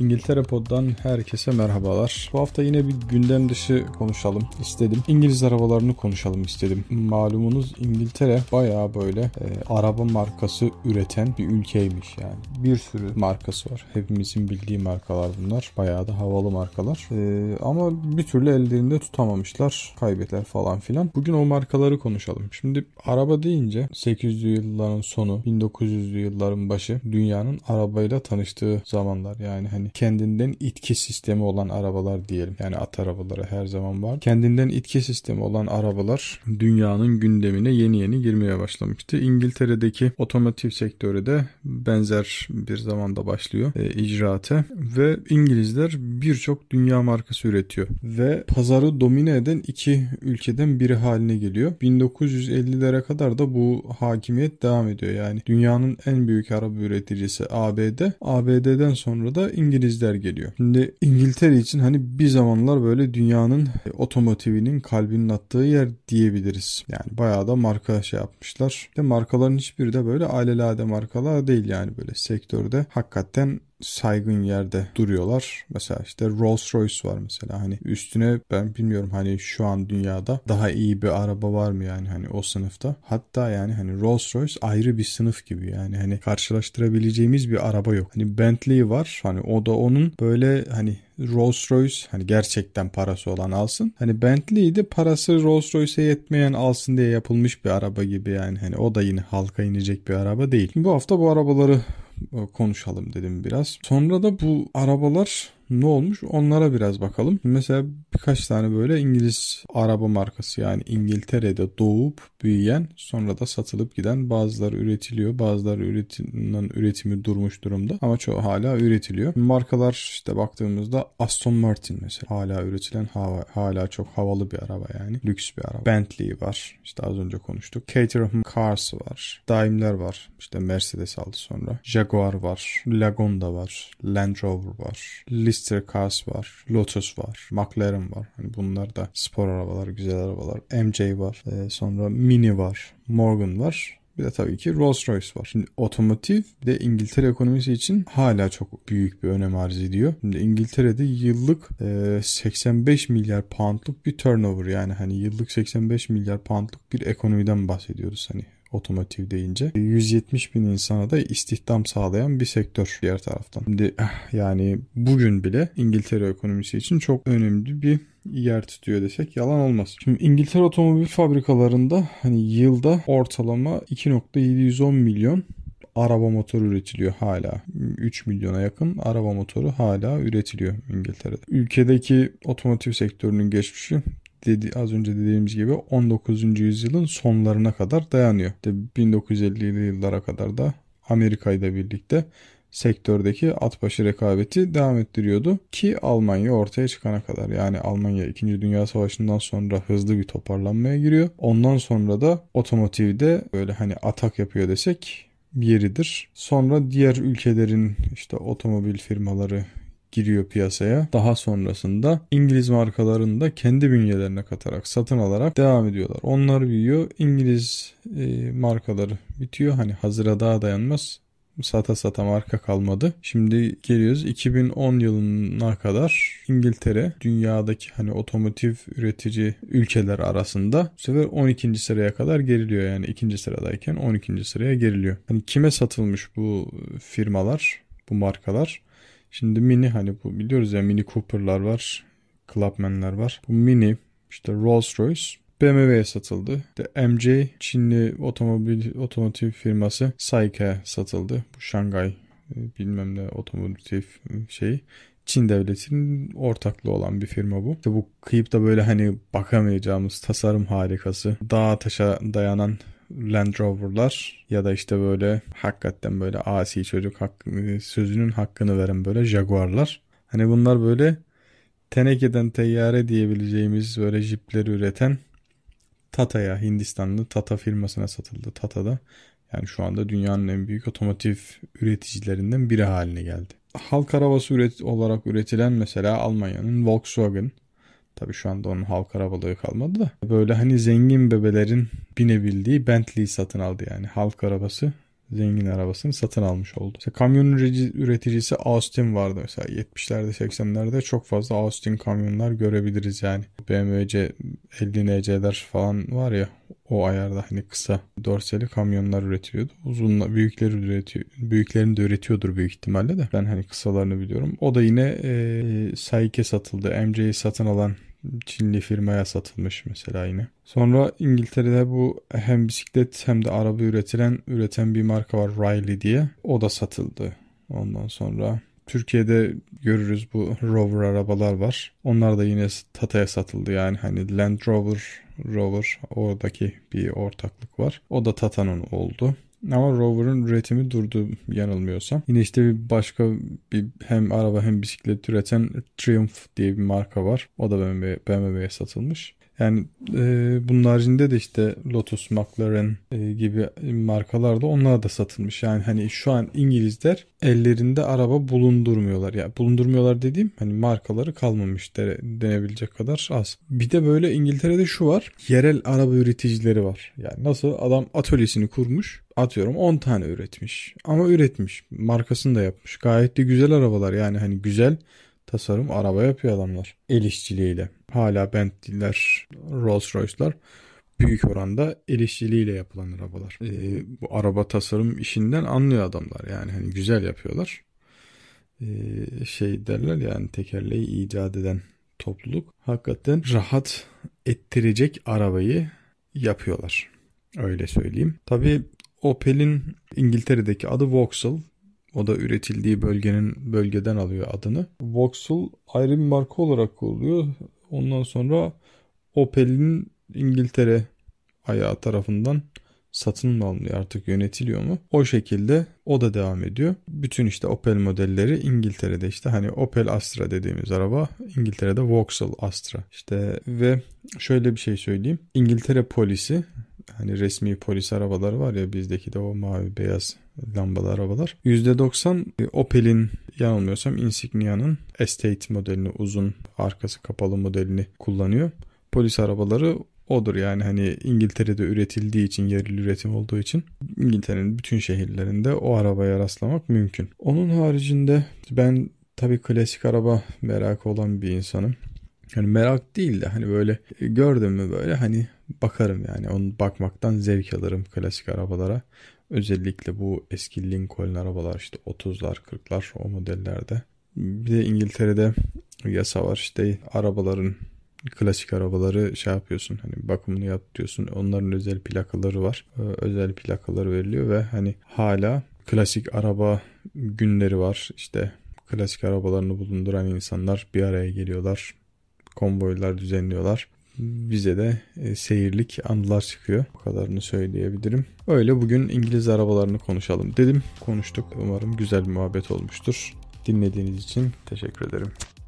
İngiltere Pod'dan herkese merhabalar. Bu hafta yine bir gündem dışı konuşalım istedim. İngiliz arabalarını konuşalım istedim. Malumunuz İngiltere bayağı böyle e, araba markası üreten bir ülkeymiş yani. Bir sürü markası var. Hepimizin bildiği markalar bunlar. Bayağı da havalı markalar. E, ama bir türlü ellerinde tutamamışlar. Kaybetler falan filan. Bugün o markaları konuşalım. Şimdi araba deyince 800'lü yılların sonu, 1900'lü yılların başı dünyanın arabayla tanıştığı zamanlar. Yani hani yani kendinden itki sistemi olan arabalar diyelim. Yani at arabaları her zaman var. Kendinden itki sistemi olan arabalar dünyanın gündemine yeni yeni girmeye başlamıştı. İngiltere'deki otomotiv sektörü de benzer bir zamanda başlıyor e, icraate ve İngilizler birçok dünya markası üretiyor ve pazarı domine eden iki ülkeden biri haline geliyor. 1950'lere kadar da bu hakimiyet devam ediyor. Yani dünyanın en büyük araba üreticisi ABD. ABD'den sonra da İngiliz İngilizler geliyor. Şimdi İngiltere için hani bir zamanlar böyle dünyanın e, otomotivinin kalbinin attığı yer diyebiliriz. Yani bayağı da marka şey yapmışlar. Ve markaların hiçbiri de böyle alelade markalar değil yani böyle sektörde hakikaten saygın yerde duruyorlar. Mesela işte Rolls Royce var mesela hani üstüne ben bilmiyorum hani şu an dünyada daha iyi bir araba var mı yani hani o sınıfta. Hatta yani hani Rolls Royce ayrı bir sınıf gibi yani hani karşılaştırabileceğimiz bir araba yok. Hani Bentley var hani o da onun böyle hani Rolls Royce hani gerçekten parası olan alsın. Hani Bentley'di parası Rolls Royce'e yetmeyen alsın diye yapılmış bir araba gibi yani. Hani o da yine halka inecek bir araba değil. Şimdi bu hafta bu arabaları e, konuşalım dedim biraz. Sonra da bu arabalar ne olmuş onlara biraz bakalım. Mesela birkaç tane böyle İngiliz araba markası yani İngiltere'de doğup büyüyen sonra da satılıp giden bazıları üretiliyor. Bazıları üretimin üretimi durmuş durumda ama çoğu hala üretiliyor. Markalar işte baktığımızda Aston Martin mesela hala üretilen hava, hala çok havalı bir araba yani. Lüks bir araba. Bentley var. İşte az önce konuştuk. Caterham Cars var. Daimler var. İşte Mercedes aldı sonra. Jaguar var. Lagonda var. Land Rover var. List Circas var, Lotus var, McLaren var. Hani bunlar da spor arabalar, güzel arabalar. MJ var. E, sonra Mini var, Morgan var. Bir de tabii ki Rolls Royce var. Şimdi otomotiv de İngiltere ekonomisi için hala çok büyük bir önem arz ediyor. Şimdi İngiltere'de yıllık e, 85 milyar poundluk bir turnover yani hani yıllık 85 milyar poundluk bir ekonomiden bahsediyoruz hani otomotiv deyince. 170 bin insana da istihdam sağlayan bir sektör diğer taraftan. Şimdi eh, yani bugün bile İngiltere ekonomisi için çok önemli bir yer tutuyor desek yalan olmaz. Şimdi İngiltere otomobil fabrikalarında hani yılda ortalama 2.710 milyon araba motoru üretiliyor hala. 3 milyona yakın araba motoru hala üretiliyor İngiltere'de. Ülkedeki otomotiv sektörünün geçmişi dedi az önce dediğimiz gibi 19. yüzyılın sonlarına kadar dayanıyor. İşte 1950'li yıllara kadar da Amerika ile birlikte sektördeki atbaşı rekabeti devam ettiriyordu ki Almanya ortaya çıkana kadar yani Almanya 2. Dünya Savaşı'ndan sonra hızlı bir toparlanmaya giriyor. Ondan sonra da otomotivde böyle hani atak yapıyor desek yeridir. Sonra diğer ülkelerin işte otomobil firmaları giriyor piyasaya. Daha sonrasında İngiliz markalarını da kendi bünyelerine katarak satın alarak devam ediyorlar. Onlar büyüyor. İngiliz e, markaları bitiyor. Hani hazıra daha dayanmaz sata sata marka kalmadı. Şimdi geliyoruz 2010 yılına kadar İngiltere dünyadaki hani otomotiv üretici ülkeler arasında bu sefer 12. sıraya kadar geriliyor. Yani 2. sıradayken 12. sıraya geriliyor. Hani kime satılmış bu firmalar, bu markalar? Şimdi mini hani bu biliyoruz ya mini Cooper'lar var. Clubman'lar var. Bu mini işte Rolls Royce BMW'ye satıldı. The MJ Çinli otomobil otomotiv firması Saike'ye satıldı. Bu Şangay e, bilmem ne otomotiv e, şeyi. Çin devletinin ortaklığı olan bir firma bu. İşte bu kıyıp da böyle hani bakamayacağımız tasarım harikası. dağ taşa dayanan Land Rover'lar ya da işte böyle hakikaten böyle asi çocuk hak, sözünün hakkını veren böyle Jaguar'lar. Hani bunlar böyle tenekeden teyyare diyebileceğimiz böyle jipleri üreten Tata'ya Hindistanlı Tata firmasına satıldı Tata'da. Yani şu anda dünyanın en büyük otomotiv üreticilerinden biri haline geldi. Halk arabası üret olarak üretilen mesela Almanya'nın Volkswagen Tabii şu anda onun halk arabalığı kalmadı da. Böyle hani zengin bebelerin binebildiği Bentley satın aldı yani. Halk arabası zengin arabasını satın almış oldu. İşte kamyon üreticisi Austin vardı mesela 70'lerde 80'lerde çok fazla Austin kamyonlar görebiliriz yani. BMW C50 NC'ler falan var ya o ayarda hani kısa dorseli kamyonlar üretiliyordu. Uzun büyükleri üretiyor. Büyüklerini de üretiyordur büyük ihtimalle de. Ben hani kısalarını biliyorum. O da yine e, Saik'e satıldı. MC'yi satın alan Çinli firmaya satılmış mesela yine. Sonra İngiltere'de bu hem bisiklet hem de araba üretilen üreten bir marka var Riley diye. O da satıldı. Ondan sonra Türkiye'de görürüz bu Rover arabalar var. Onlar da yine Tata'ya satıldı yani hani Land Rover, Rover oradaki bir ortaklık var. O da Tata'nın oldu. Ama Rover'ın üretimi durdu yanılmıyorsam. Yine işte bir başka bir hem araba hem bisiklet üreten Triumph diye bir marka var. O da BMW'ye satılmış. Yani e, bunun haricinde de işte Lotus, McLaren e, gibi markalar da onlara da satılmış. Yani hani şu an İngilizler ellerinde araba bulundurmuyorlar. Yani bulundurmuyorlar dediğim hani markaları kalmamış de, denebilecek kadar az. Bir de böyle İngiltere'de şu var. Yerel araba üreticileri var. Yani nasıl adam atölyesini kurmuş atıyorum 10 tane üretmiş ama üretmiş markasını da yapmış gayet de güzel arabalar yani hani güzel tasarım araba yapıyor adamlar. El işçiliğiyle. Hala Bentley'ler, Rolls Royce'lar büyük oranda el işçiliğiyle yapılan arabalar. Ee, bu araba tasarım işinden anlıyor adamlar. Yani hani güzel yapıyorlar. Ee, şey derler yani tekerleği icat eden topluluk hakikaten rahat ettirecek arabayı yapıyorlar. Öyle söyleyeyim. Tabii Opel'in İngiltere'deki adı Vauxhall. O da üretildiği bölgenin bölgeden alıyor adını. Vauxhall ayrı bir marka olarak kuruluyor. Ondan sonra Opel'in İngiltere ayağı tarafından satın mı alınıyor artık yönetiliyor mu? O şekilde o da devam ediyor. Bütün işte Opel modelleri İngiltere'de işte hani Opel Astra dediğimiz araba İngiltere'de Vauxhall Astra. İşte ve şöyle bir şey söyleyeyim. İngiltere polisi hani resmi polis arabaları var ya bizdeki de o mavi beyaz Lambalar arabalar. %90 e, Opel'in yanılmıyorsam Insignia'nın Estate modelini uzun arkası kapalı modelini kullanıyor. Polis arabaları odur yani hani İngiltere'de üretildiği için yerli üretim olduğu için İngiltere'nin bütün şehirlerinde o arabaya rastlamak mümkün. Onun haricinde ben tabi klasik araba merakı olan bir insanım. Hani merak değil de hani böyle gördüm mü böyle hani bakarım yani onu bakmaktan zevk alırım klasik arabalara. Özellikle bu eski Lincoln arabalar işte 30'lar 40'lar o modellerde. Bir de İngiltere'de yasa var işte arabaların klasik arabaları şey yapıyorsun hani bakımını yap diyorsun onların özel plakaları var ee, özel plakaları veriliyor ve hani hala klasik araba günleri var işte klasik arabalarını bulunduran insanlar bir araya geliyorlar konvoylar düzenliyorlar bize de e, seyirlik anılar çıkıyor. Bu kadarını söyleyebilirim. Öyle bugün İngiliz arabalarını konuşalım dedim. Konuştuk. Umarım güzel bir muhabbet olmuştur. Dinlediğiniz için teşekkür ederim.